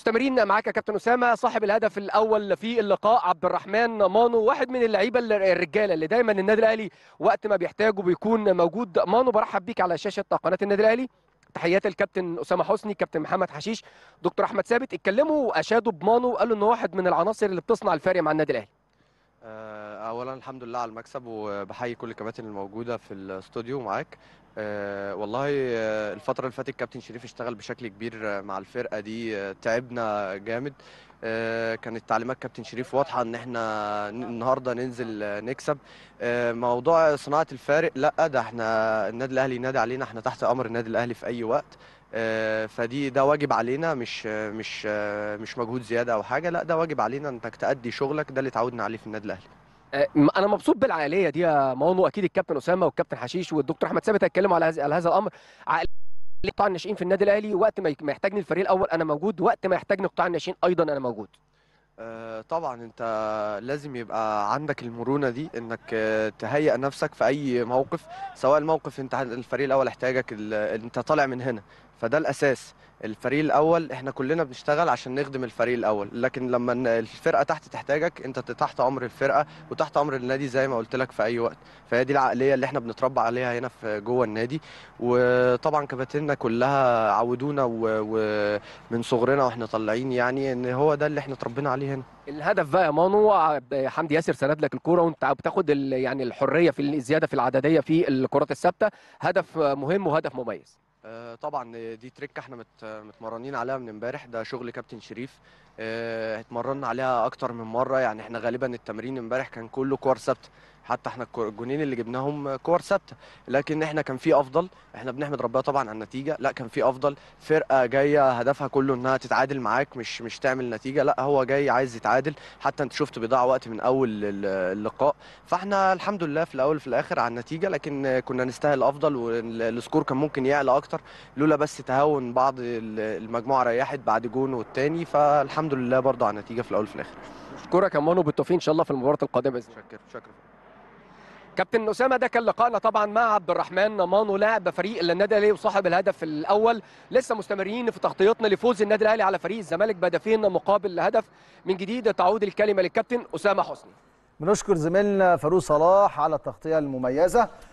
مستمرين معاك يا كابتن اسامه صاحب الهدف الاول في اللقاء عبد الرحمن مانو واحد من اللعيبه الرجاله اللي دايما النادي الاهلي وقت ما بيحتاجه بيكون موجود مانو برحب بيك على شاشه قناه النادي الاهلي تحيات الكابتن اسامه حسني كابتن محمد حشيش دكتور احمد ثابت اتكلموا اشادوا بمانو قالوا ان واحد من العناصر اللي بتصنع الفارق مع النادي الاهلي آه، الحمد لله على المكسب وبحيي كل الكباتن الموجوده في الاستوديو معاك آه، والله آه، الفتره اللي فاتت كابتن شريف اشتغل بشكل كبير مع الفرقه دي آه، تعبنا جامد كانت تعليمات كابتن شريف واضحه ان احنا النهارده ننزل نكسب موضوع صناعه الفارق لا ده احنا النادي الاهلي ينادي علينا احنا تحت امر النادي الاهلي في اي وقت فدي ده واجب علينا مش مش مش مجهود زياده او حاجه لا ده واجب علينا انك تأدي شغلك ده اللي اتعودنا عليه في النادي الاهلي آه، انا مبسوط بالعقليه دي يا مانو اكيد الكابتن اسامه والكابتن حشيش والدكتور احمد ثابت هيتكلموا على هذا على هذا الامر عقليه قطاع الناشئين في النادي الاهلي وقت ما يحتاجني الفريق الاول انا موجود وقت ما يحتاجني قطاع الناشئين ايضا انا موجود آه، طبعا انت لازم يبقى عندك المرونه دي انك آه، تهيئ نفسك في اي موقف سواء الموقف انت الفريق الاول احتاجك انت طالع من هنا فده الاساس الفريق الاول احنا كلنا بنشتغل عشان نخدم الفريق الاول لكن لما الفرقه تحت تحتاجك انت تحت امر الفرقه وتحت امر النادي زي ما قلت لك في اي وقت فهي دي العقليه اللي احنا بنتربى عليها هنا في جوه النادي وطبعا كباتننا كلها عودونا ومن صغرنا واحنا طالعين يعني ان هو ده اللي احنا اتربينا عليه هنا الهدف بقى يا مانو حمدي ياسر سند لك الكوره وانت بتاخد يعني الحريه في الزياده في العدديه في الكرات الثابته هدف مهم وهدف مميز آه، طبعا دي تريك احنا متمرنين عليها من امبارح ده شغل كابتن شريف آه، اتمرنا عليها اكتر من مره يعني احنا غالبا التمرين امبارح كان كله كور سبت حتى احنا الجونين اللي جبناهم كور ثابته لكن احنا كان في افضل احنا بنحمد ربنا طبعا على النتيجه لا كان في افضل فرقه جايه هدفها كله انها تتعادل معاك مش مش تعمل نتيجه لا هو جاي عايز يتعادل حتى انت شفت بيضيع وقت من اول اللقاء فاحنا الحمد لله في الاول وفي الاخر على النتيجه لكن كنا نستاهل افضل والسكور كان ممكن يعلى اكتر لولا بس تهاون بعض المجموعه ريحت بعد جون والتاني فالحمد لله برضه على النتيجه في الاول وفي الاخر اشكرك يا مانو بالتوفيق ان شاء الله في المباراه القادمه باذن الله شكرا شكرا كابتن اسامه ده كان لقائنا طبعا مع عبد الرحمن مانو لاعب فريق النادي الاهلي وصاحب الهدف الاول لسه مستمرين في تغطيتنا لفوز النادي الاهلي على فريق الزمالك بهدفين مقابل هدف من جديد تعود الكلمه للكابتن اسامه حسني بنشكر زميلنا فاروق صلاح على التغطيه المميزه